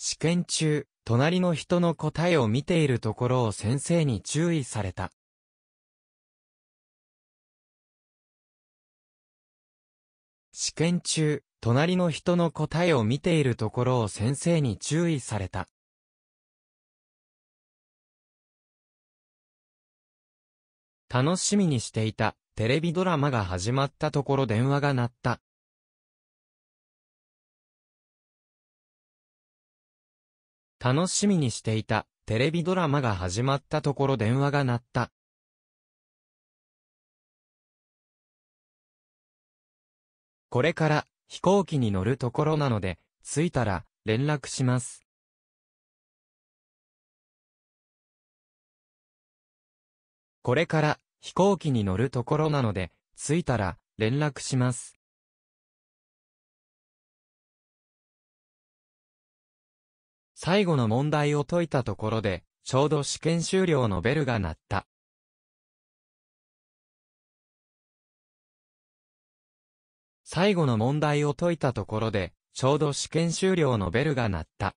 試験中、隣の人の答えを見ているところを先生に注意された。試験中、隣の人の答えを見ているところを先生に注意された。楽しみにしていたテレビドラマが始まったところ電話が鳴った。楽しみにしていた、テレビドラマが始まったところ電話が鳴った。これから飛行機に乗るところなので、着いたら連絡します。これから飛行機に乗るところなので、着いたら連絡します。最後の問題を解いたところで、ちょうど試験終了のベルが鳴った。最後の問題を解いたところで、ちょうど試験終了のベルが鳴った。